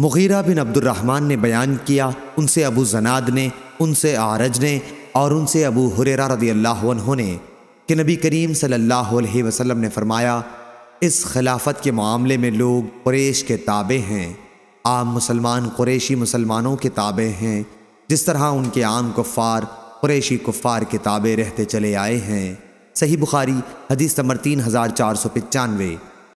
Mughira बिन अब्दुलरहमान ने बयान किया उनसे अबू जनाद ने उनसे आरज ने और उनसे अबू हुरेरा रदी अल्लाह ने कि नबी करीम सल्लल्लाहु अलैहि वसल्लम ने फरमाया इस खिलाफत के मामले में लोग कुरेश के ताबे हैं आम मुसलमान कुरेशी मुसलमानों के ताबे हैं जिस तरह उनके आम कुफ़ार क्रेशी कुफ़ार के ताबे रहते चले आए हैं सही बुखारी हदीस नंबर तीन हज़ार चार सौ पचानवे